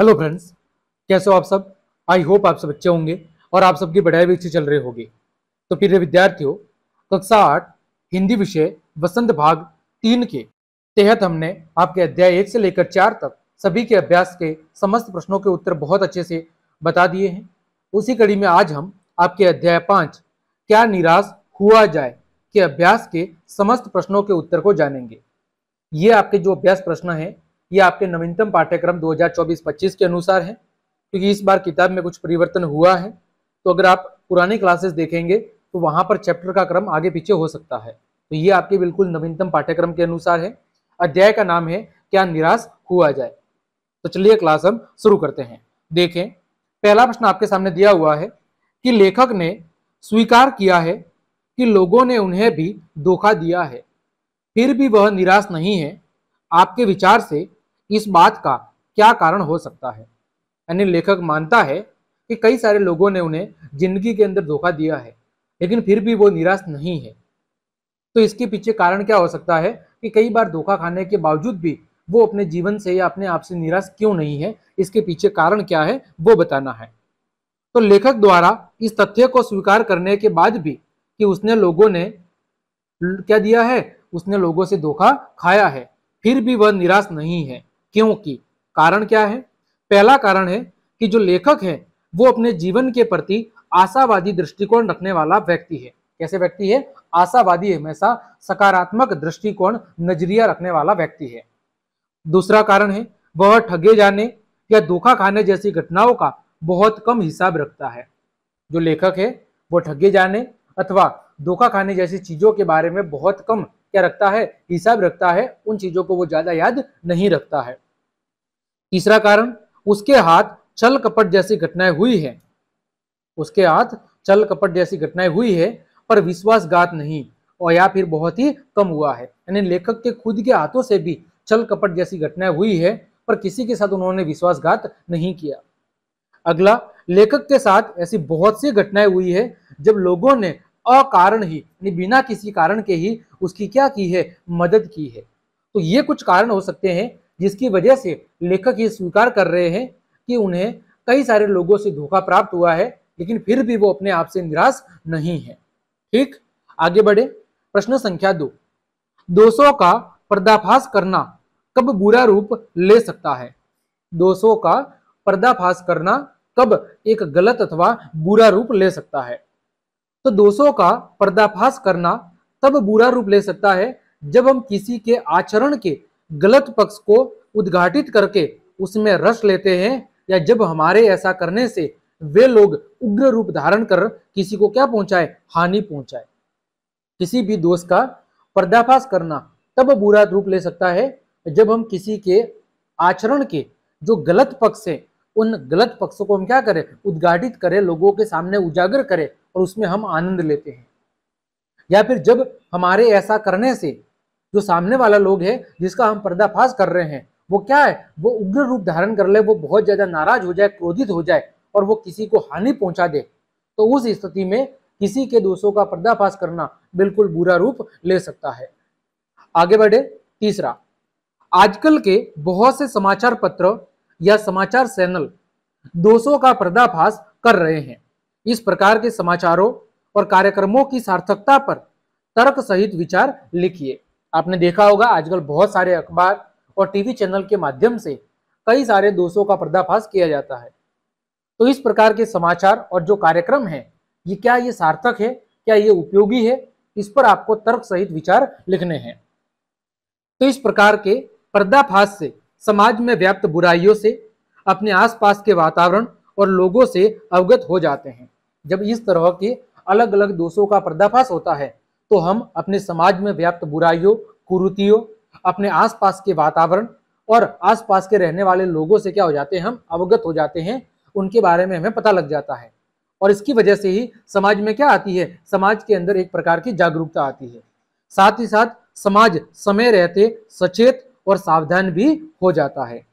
hello friends कैसे हो आप सब आई होप आप सब अच्छे होंगे और आप सबकी बढ़ाई भी अच्छी चल रही होगी तो प्रिय विद्यार्थियों कक्षा आठ हिंदी विषय वसंत भाग तीन के तहत हमने आपके अध्याय एक से लेकर चार तक सभी के अभ्यास के समस्त प्रश्नों के उत्तर बहुत अच्छे से बता दिए हैं उसी कड़ी में आज हम आपके अध्याय पाँच क्या निराश हुआ जाए के अभ्यास के समस्त प्रश्नों के उत्तर को जानेंगे ये आपके जो अभ्यास प्रश्न है ये आपके नवीनतम पाठ्यक्रम 2024-25 के अनुसार है क्योंकि इस बार किताब में कुछ परिवर्तन हुआ है तो अगर आप पुराने क्लासेस देखेंगे तो वहाँ पर चैप्टर का क्रम आगे पीछे हो सकता है तो ये आपके बिल्कुल नवीनतम पाठ्यक्रम के अनुसार है अध्याय का नाम है क्या निराश हुआ जाए तो चलिए क्लास हम शुरू करते हैं देखें पहला प्रश्न आपके सामने दिया हुआ है कि लेखक ने स्वीकार किया है कि लोगों ने उन्हें भी धोखा दिया है फिर भी वह निराश नहीं है आपके विचार से इस बात का क्या कारण हो सकता है यानी लेखक मानता है कि कई सारे लोगों ने उन्हें जिंदगी के अंदर धोखा दिया है लेकिन फिर भी वो निराश नहीं है तो इसके पीछे कारण क्या हो सकता है कि कई बार धोखा खाने के बावजूद भी वो अपने जीवन से या अपने आप से निराश क्यों नहीं है इसके पीछे कारण क्या है वो बताना है तो लेखक द्वारा इस तथ्य को स्वीकार करने के बाद भी कि उसने लोगों ने क्या दिया है उसने लोगों से धोखा खाया है फिर भी वह निराश नहीं है क्योंकि कारण क्या है पहला कारण है कि जो लेखक है वो अपने जीवन के प्रति आशावादी दृष्टिकोण रखने वाला व्यक्ति है कैसे व्यक्ति है आशावादी हमेशा सकारात्मक दृष्टिकोण नजरिया रखने वाला व्यक्ति है दूसरा कारण है वह ठगे जाने या धोखा खाने जैसी घटनाओं का बहुत कम हिसाब रखता है जो लेखक है वो ठगे जाने अथवा धोखा खाने जैसी चीजों के बारे में बहुत कम क्या रखता है हिसाब रखता है उन चीजों को वो ज्यादा याद नहीं रखता है तीसरा कारण उसके हाथ छल कपट जैसी घटनाएं हुई है उसके हाथ छल कपट जैसी घटनाएं हुई है पर विश्वासघात नहीं और या फिर बहुत ही कम हुआ है यानी लेखक के खुद के हाथों से भी छल कपट जैसी घटनाएं हुई है पर किसी के साथ उन्होंने विश्वासघात नहीं किया अगला लेखक के साथ ऐसी बहुत सी घटनाएं हुई है जब लोगों ने अकारण ही यानी बिना किसी कारण के ही उसकी क्या की है मदद की है तो ये कुछ कारण हो सकते हैं जिसकी वजह से लेखक ये स्वीकार कर रहे हैं कि उन्हें कई सारे लोगों से धोखा प्राप्त हुआ है लेकिन फिर भी वो अपने आप से निराश नहीं है ठीक आगे बढ़े प्रश्न संख्या दो दोषों का पर्दाफाश करना कब बुरा रूप ले सकता है दोषों का पर्दाफाश करना कब एक गलत अथवा बुरा रूप ले सकता है तो दोषों का पर्दाफाश करना तब बुरा रूप ले सकता है जब हम किसी के आचरण के गलत पक्ष को उद्घाटित करके उसमें रस लेते हैं या जब हमारे ऐसा करने से वे लोग उग्र रूप धारण कर किसी को क्या पहुंचाए हानि पहुंचाए किसी भी दोष का पर्दाफाश करना तब बुरा रूप ले सकता है जब हम किसी के आचरण के जो गलत पक्ष है उन गलत पक्षों को हम क्या करें उद्घाटित करें लोगों के सामने उजागर करें और उसमें हम आनंद लेते हैं या फिर जब हमारे ऐसा करने से जो सामने वाला लोग है जिसका हम पर्दाफाश कर रहे हैं वो क्या है वो उग्र रूप धारण कर ले वो बहुत ज़्यादा नाराज हो जाए क्रोधित हो जाए और वो किसी को हानि पहुंचा दे तो उस स्थिति में किसी के दोषों का पर्दाफाश करना बिल्कुल बुरा रूप ले सकता है आगे बढ़े तीसरा आजकल के बहुत से समाचार पत्र या समाचार चैनल दोषों का पर्दाफाश कर रहे हैं इस प्रकार के समाचारों और कार्यक्रमों की सार्थकता पर तर्क सहित विचार लिखिए आपने देखा होगा आजकल बहुत सारे अखबार और टीवी चैनल के माध्यम से कई सारे दोषों का पर्दाफाश किया जाता है तो इस प्रकार के समाचार और जो कार्यक्रम है ये क्या ये सार्थक है क्या ये उपयोगी है इस पर आपको तर्क सहित विचार लिखने हैं तो इस प्रकार के पर्दाफाश से समाज में व्याप्त बुराइयों से अपने आसपास के वातावरण और लोगों से अवगत हो जाते हैं जब इस तरह के अलग अलग दोषों का पर्दाफाश होता है तो हम अपने समाज में व्याप्त बुराइयों कुरुतियों अपने आसपास के वातावरण और आसपास के रहने वाले लोगों से क्या हो जाते हैं हम अवगत हो जाते हैं उनके बारे में हमें पता लग जाता है और इसकी वजह से ही समाज में क्या आती है समाज के अंदर एक प्रकार की जागरूकता आती है साथ ही साथ समाज समय रहते सचेत और सावधान भी हो जाता है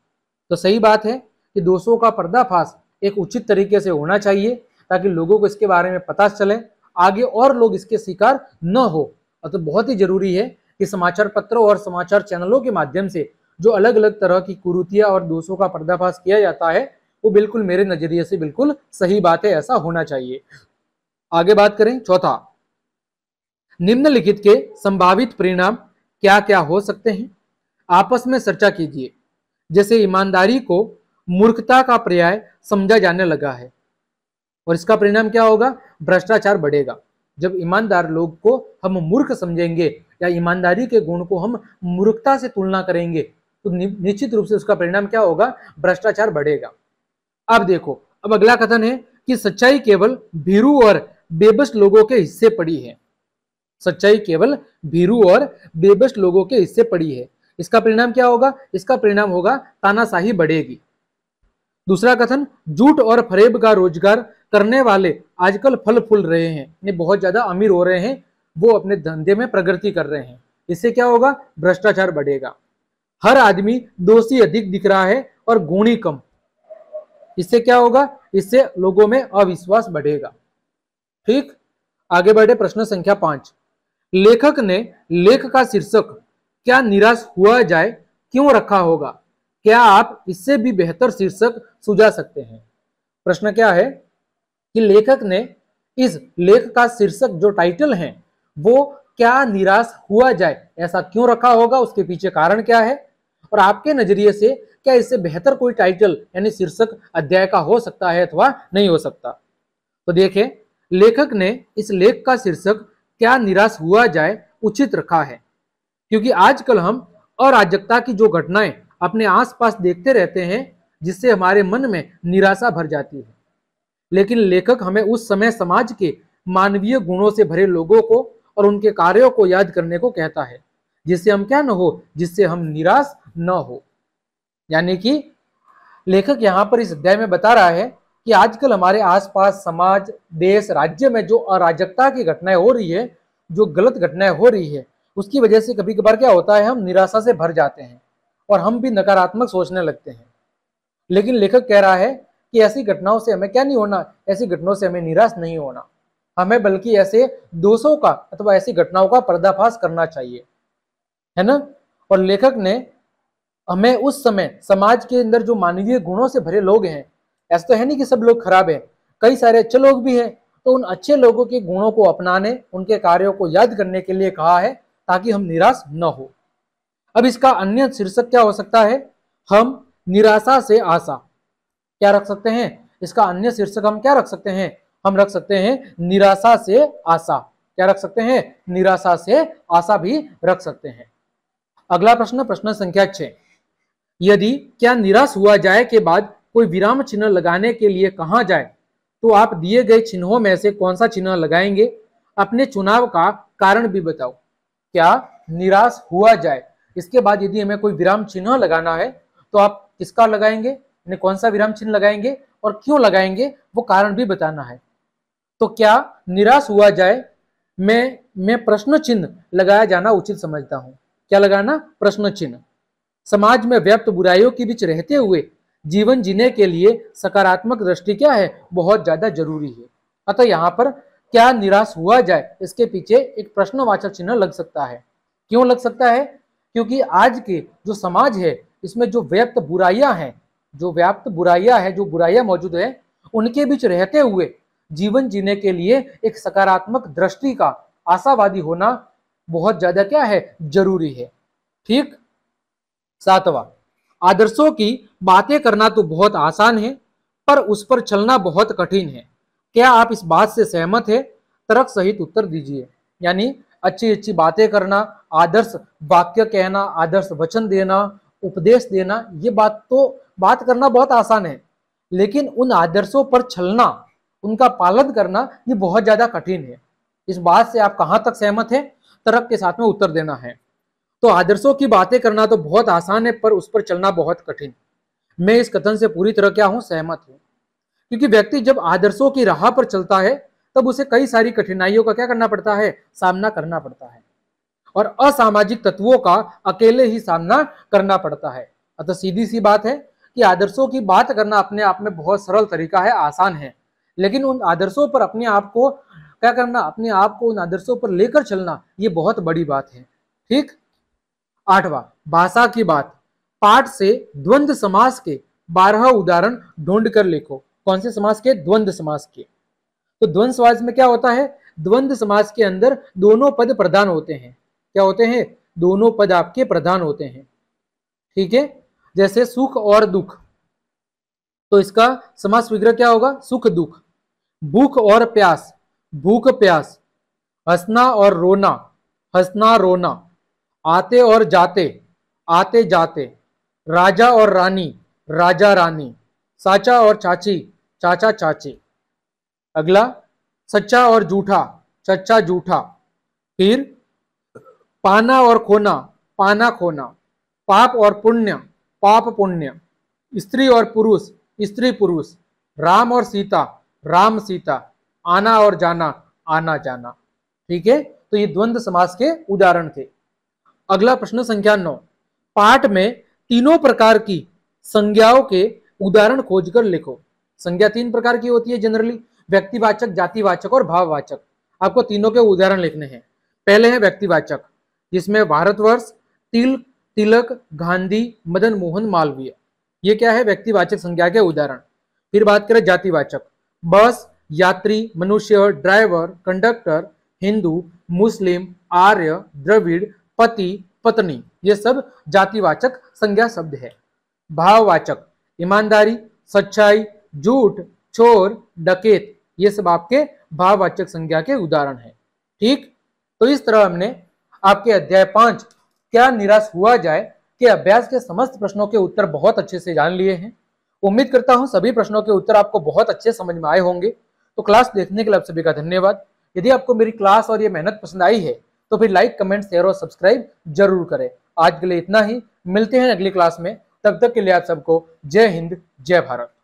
तो सही बात है कि दोषों का पर्दाफाश एक उचित तरीके से होना चाहिए ताकि लोगों को इसके बारे में पता चले आगे और लोग इसके शिकार न हो तो बहुत ही जरूरी है कि समाचार पत्रों और समाचार चैनलों के माध्यम से जो अलग अलग तरह की कुरुतियां और दोषों का पर्दाफाश किया जाता है वो बिल्कुल मेरे नज़रिए से बिल्कुल सही बात है ऐसा होना चाहिए आगे बात करें चौथा निम्नलिखित के संभावित परिणाम क्या क्या हो सकते हैं आपस में चर्चा कीजिए जैसे ईमानदारी को मूर्खता का पर्याय समझा जाने लगा है और इसका परिणाम क्या होगा भ्रष्टाचार बढ़ेगा जब ईमानदार लोग को हम मूर्ख समझेंगे या ईमानदारी के गुण को हम मूर्खता से तुलना करेंगे तो निश्चित रूप से उसका परिणाम क्या होगा भ्रष्टाचार बढ़ेगा अब देखो अब अगला कथन है कि सच्चाई केवल भीरू और बेबस लोगों के हिस्से पड़ी है सच्चाई केवल भीरू और बेबस लोगों के हिस्से पड़ी है इसका परिणाम क्या होगा इसका परिणाम होगा तानाशाही बढ़ेगी दूसरा कथन जूट और फरेब का रोजगार करने वाले आजकल फल फूल रहे हैं यानी बहुत ज़्यादा अमीर हो रहे हैं वो अपने धंधे में प्रगति कर रहे हैं इससे क्या होगा भ्रष्टाचार बढ़ेगा हर आदमी दोषी अधिक दिख रहा है और गुणी कम इससे क्या होगा इससे लोगों में अविश्वास बढ़ेगा ठीक आगे बढ़े प्रश्न संख्या पांच लेखक ने लेख का शीर्षक क्या निराश हुआ जाए क्यों रखा होगा क्या आप इससे भी बेहतर शीर्षक सुझा सकते हैं प्रश्न क्या है कि लेखक ने इस लेख का शीर्षक जो टाइटल है वो क्या निराश हुआ जाए ऐसा क्यों रखा होगा उसके पीछे कारण क्या है और आपके नजरिए से क्या इससे बेहतर कोई टाइटल यानी शीर्षक अध्याय का हो सकता है अथवा नहीं हो सकता तो देखें लेखक ने इस लेख का शीर्षक क्या निराश हुआ जाए उचित रखा है क्योंकि आजकल हम अराजकता की जो घटनाएं अपने आसपास देखते रहते हैं जिससे हमारे मन में निराशा भर जाती है लेकिन लेखक हमें उस समय समाज के मानवीय गुणों से भरे लोगों को और उनके कार्यों को याद करने को कहता है जिससे हम क्या न हो जिससे हम निराश न हो यानी कि लेखक यहाँ पर इस अध्याय में बता रहा है कि आजकल हमारे आसपास समाज देश राज्य में जो अराजकता की घटनाएं हो रही है जो गलत घटनाएं हो रही है उसकी वजह से कभी कभार क्या होता है हम निराशा से भर जाते हैं और हम भी नकारात्मक सोचने लगते हैं लेकिन लेखक कह रहा है कि ऐसी घटनाओं से हमें क्या नहीं होना ऐसी घटनाओं से हमें निराश नहीं होना हमें बल्कि ऐसे दोषों का अथवा ऐसी घटनाओं का पर्दाफाश करना चाहिए है ना और लेखक ने हमें उस समय समाज के अंदर जो मानवीय गुणों से भरे लोग हैं ऐसा तो है नहीं कि सब लोग खराब हैं कई सारे अच्छे लोग भी हैं तो उन अच्छे लोगों के गुणों को अपनाने उनके कार्यों को याद करने के लिए कहा है ताकि हम निराश न हो अब इसका अन्य शीर्षक क्या हो सकता है हम निराशा से आशा क्या रख सकते हैं इसका अन्य शीर्षक हम क्या रख सकते हैं हम रख सकते हैं निराशा से आशा क्या रख सकते हैं निराशा से आशा भी रख सकते हैं अगला प्रश्न प्रश्न संख्या छह यदि क्या निराश हुआ जाए के बाद कोई विराम चिन्ह लगाने के लिए कहा जाए तो आप दिए गए चिन्हों में से कौन सा चिन्ह लगाएंगे अपने चुनाव का कारण भी बताओ क्या निराश हुआ जाए इसके बाद यदि हमें कोई विराम चिन्ह लगाना है तो आप किसका लगाएंगे यानी कौन सा विराम चिन्ह लगाएंगे और क्यों लगाएंगे वो कारण भी बताना है तो क्या निराश हुआ जाए मैं मैं प्रश्न चिन्ह लगाया जाना उचित समझता हूँ क्या लगाना प्रश्न चिन्ह समाज में व्याप्त बुराइयों के बीच रहते हुए जीवन जीने के लिए सकारात्मक दृष्टि क्या है बहुत ज्यादा जरूरी है अतः यहाँ पर क्या निराश हुआ जाए इसके पीछे एक प्रश्नवाचक चिन्ह लग सकता है क्यों लग सकता है क्योंकि आज के जो समाज है इसमें जो व्याप्त बुराइयां हैं जो व्याप्त बुराइयां हैं जो बुराइयां मौजूद है उनके बीच रहते हुए जीवन जीने के लिए एक सकारात्मक दृष्टि का आशावादी होना बहुत ज्यादा क्या है जरूरी है ठीक सातवा आदर्शों की बातें करना तो बहुत आसान है पर उस पर चलना बहुत कठिन है क्या आप इस बात से सहमत है तर्क सहित उत्तर दीजिए यानी अच्छी अच्छी बातें करना आदर्श वाक्य कहना आदर्श वचन देना उपदेश देना ये बात तो बात करना बहुत आसान है लेकिन उन आदर्शों पर छलना उनका पालन करना ये बहुत ज़्यादा कठिन है इस बात से आप कहाँ तक सहमत हैं तर्क के साथ में उत्तर देना है तो आदर्शों की बातें करना तो बहुत आसान है पर उस पर चलना बहुत कठिन मैं इस कथन से पूरी तरह क्या हूँ सहमत हूँ क्योंकि व्यक्ति जब आदर्शों की राह पर चलता है तब उसे कई सारी कठिनाइयों का क्या करना पड़ता है सामना करना पड़ता है और असामाजिक तत्वों का अकेले ही सामना करना पड़ता है अतः सीधी सी बात है कि आदर्शों की बात करना अपने आप में बहुत सरल तरीका है आसान है लेकिन उन आदर्शों पर अपने आप को क्या करना अपने आप को उन आदर्शों पर लेकर चलना ये बहुत बड़ी बात है ठीक आठवां भाषा की बात पाठ से द्वंद समास के बारह उदाहरण ढूंढ कर लिखो कौन से समास के द्वंद समास के तो द्वंद समास में क्या होता है द्वंद समास के अंदर दोनों पद प्रधान होते हैं क्या होते हैं दोनों पद आपके प्रधान होते हैं ठीक है जैसे सुख और दुख तो इसका समास विग्रह क्या होगा सुख दुख भूख और प्यास भूख प्यास हंसना और रोना हंसना रोना आते और जाते आते जाते राजा और रानी राजा रानी साचा और चाची चाचा चाची अगला सच्चा और झूठा सच्चा झूठा फिर पाना और खोना पाना खोना पाप और पुण्य पाप पुण्य स्त्री और पुरुष स्त्री पुरुष राम और सीता राम सीता आना और जाना आना जाना ठीक है तो ये द्वंद्व समास के उदाहरण थे अगला प्रश्न संख्या नौ पाठ में तीनों प्रकार की संज्ञाओं के उदाहरण खोजकर लिखो संज्ञा तीन प्रकार की होती है जनरली व्यक्तिवाचक जातिवाचक और भाववाचक आपको तीनों के उदाहरण लिखने हैं पहले है व्यक्तिवाचक जिसमें भारतवर्ष तिल तिलक गांधी मदन मोहन मालवीय ये क्या है व्यक्तिवाचक संज्ञा के उदाहरण फिर बात करें जातिवाचक बस यात्री मनुष्य ड्राइवर कंडक्टर हिंदू मुस्लिम आर्य द्रविड़ पति पत्नी ये सब जातिवाचक संज्ञा शब्द है भाववाचक ईमानदारी सच्चाई झूठ चोर डकेत ये सब आपके भाववाचक संज्ञा के उदाहरण है ठीक तो इस तरह हमने आपके अध्याय पांच क्या निराश हुआ जाए कि अभ्यास के समस्त प्रश्नों के उत्तर बहुत अच्छे से जान लिए हैं उम्मीद करता हूँ सभी प्रश्नों के उत्तर आपको बहुत अच्छे समझ में आए होंगे तो क्लास देखने के लिए आप सभी का धन्यवाद यदि आपको मेरी क्लास और ये मेहनत पसंद आई है तो फिर लाइक कमेंट शेयर और सब्सक्राइब जरूर करें आज के लिए इतना ही मिलते हैं अगली क्लास में तब तक के लिए आप सबको जय हिंद जय भारत